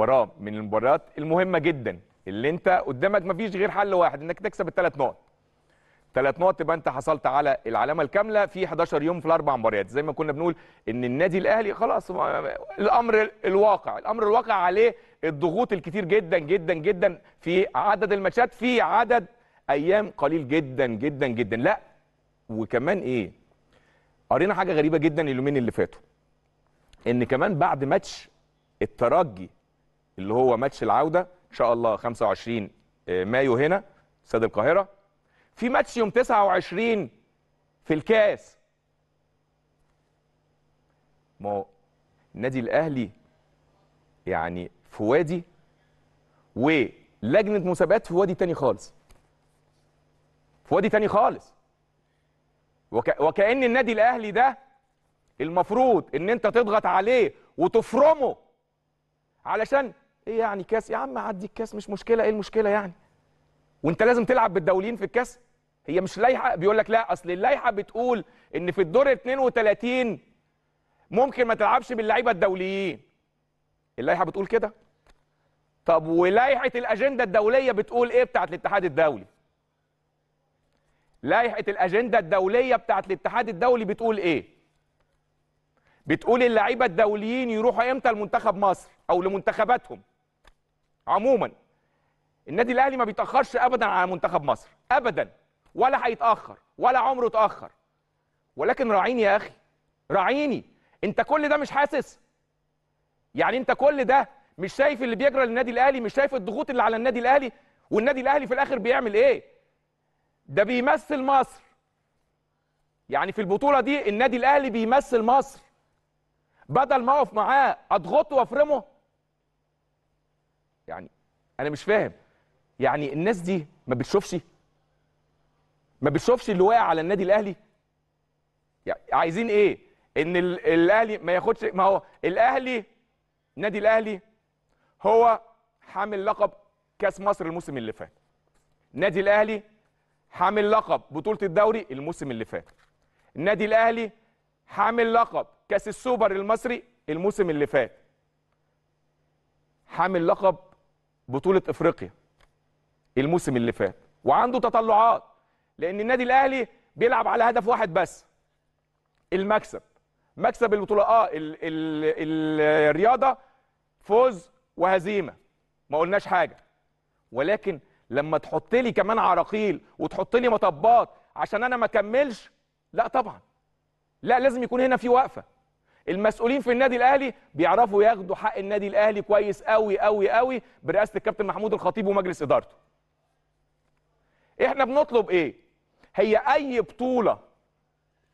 مباراه من المباريات المهمه جدا اللي انت قدامك مفيش غير حل واحد انك تكسب الثلاث نقط ثلاث نقط تبقى انت حصلت على العلامه الكامله في 11 يوم في الاربع مباريات زي ما كنا بنقول ان النادي الاهلي خلاص الامر الواقع الامر الواقع عليه الضغوط الكتير جدا جدا جدا في عدد الماتشات في عدد ايام قليل جدا جدا جدا لا وكمان ايه قرينا حاجه غريبه جدا اليومين اللي فاتوا ان كمان بعد ماتش الترجي اللي هو ماتش العوده ان شاء الله 25 آه، مايو هنا استاد القاهره في ماتش يوم 29 في الكاس ما هو النادي الاهلي يعني في وادي ولجنه مسابقات في وادي تاني خالص في وادي تاني خالص وك... وكأن النادي الأهلي ده المفروض إن أنت تضغط عليه وتفرمه علشان ايه يعني كاس يا عم عدي الكاس مش مشكله ايه المشكله يعني وانت لازم تلعب بالدولين في الكاس هي مش لائحه بيقول لك لا اصل اللائحه بتقول ان في الدور 32 ممكن ما تلعبش باللعيبه الدوليين اللائحه بتقول كده طب ولائحه الاجنده الدوليه بتقول ايه بتاعت الاتحاد الدولي لائحه الاجنده الدوليه بتاعت الاتحاد الدولي بتقول ايه بتقول اللعيبه الدوليين يروحوا امتى لمنتخب مصر او لمنتخباتهم عموما النادي الاهلي ما بيتاخرش ابدا على منتخب مصر ابدا ولا هيتاخر ولا عمره اتاخر ولكن راعيني يا اخي راعيني انت كل ده مش حاسس يعني انت كل ده مش شايف اللي بيجرى للنادي الاهلي مش شايف الضغوط اللي على النادي الاهلي والنادي الاهلي في الاخر بيعمل ايه ده بيمثل مصر يعني في البطوله دي النادي الاهلي بيمثل مصر بدل ما اقف معاه اضغطه وافرمه يعني انا مش فاهم يعني الناس دي ما بتشوفش ما بتشوفش اللي واقع على النادي الاهلي يعني عايزين ايه ان الاهلي ما ياخدش ما هو الاهلي النادي الاهلي هو حامل لقب كاس مصر الموسم اللي فات النادي الاهلي حامل لقب بطوله الدوري الموسم اللي فات النادي الاهلي حامل لقب كاس السوبر المصري الموسم اللي فات حامل لقب بطوله افريقيا الموسم اللي فات وعنده تطلعات لان النادي الاهلي بيلعب على هدف واحد بس المكسب مكسب البطوله اه ال ال الرياضه فوز وهزيمه ما قلناش حاجه ولكن لما تحط لي كمان عراقيل وتحط لي مطبات عشان انا ما اكملش لا طبعا لا لازم يكون هنا في وقفه المسؤولين في النادي الاهلي بيعرفوا ياخدوا حق النادي الاهلي كويس قوي قوي قوي برئاسه الكابتن محمود الخطيب ومجلس ادارته احنا بنطلب ايه هي اي بطوله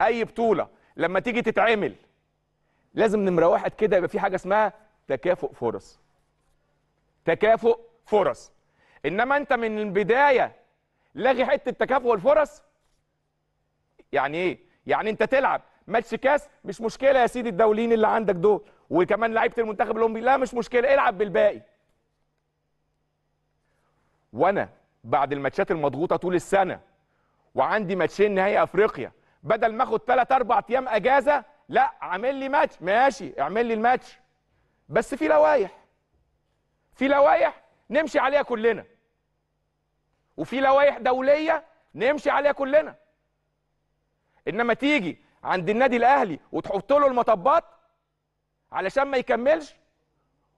اي بطوله لما تيجي تتعمل لازم نمره واحد كده يبقى في حاجه اسمها تكافؤ فرص تكافؤ فرص انما انت من البدايه لاغي حته تكافؤ الفرص يعني ايه يعني انت تلعب ماتش كاس مش مشكله يا سيدي الدوليين اللي عندك دول وكمان لعيبه المنتخب الاولمبي لا مش مشكله العب بالباقي وانا بعد الماتشات المضغوطه طول السنه وعندي ماتشين نهائي افريقيا بدل ما اخد 3 4 ايام اجازه لا عامل لي ماتش ماشي اعمل لي الماتش بس في لوائح في لوائح نمشي عليها كلنا وفي لوائح دوليه نمشي عليها كلنا انما تيجي عند النادي الاهلي وتحط له المطبات علشان ما يكملش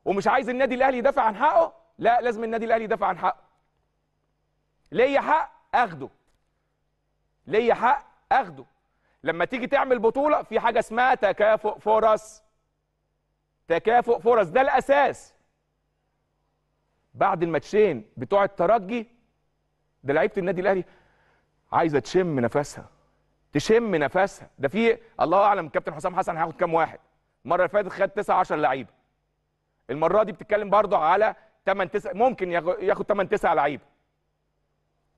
ومش عايز النادي الاهلي يدافع عن حقه لا لازم النادي الاهلي يدافع عن حقه ليا حق اخده ليا حق اخده لما تيجي تعمل بطوله في حاجه اسمها تكافؤ فرص تكافؤ فرص ده الاساس بعد الماتشين بتوع الترجي ده لعيبه النادي الاهلي عايزه تشم نفسها تشم نفسها ده في الله اعلم كابتن حسام حسن هياخد كام واحد المره اللي فاتت خد 9 10 لعيبه المره دي بتتكلم برضه على 8 9 ممكن ياخد 8 9 لعيبه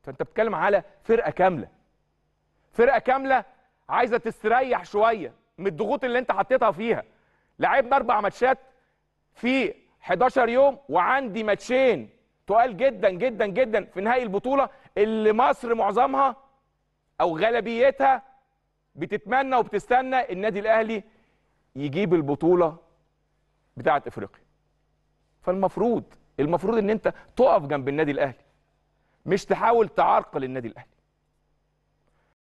فانت بتتكلم على فرقه كامله فرقه كامله عايزه تستريح شويه من الضغوط اللي انت حطيتها فيها لعبنا اربع ماتشات في 11 يوم وعندي ماتشين تقال جدا جدا جدا في نهائي البطوله اللي مصر معظمها او غالبيتها بتتمنى وبتستنى النادي الاهلي يجيب البطوله بتاعه افريقيا فالمفروض المفروض ان انت تقف جنب النادي الاهلي مش تحاول تعرقل النادي الاهلي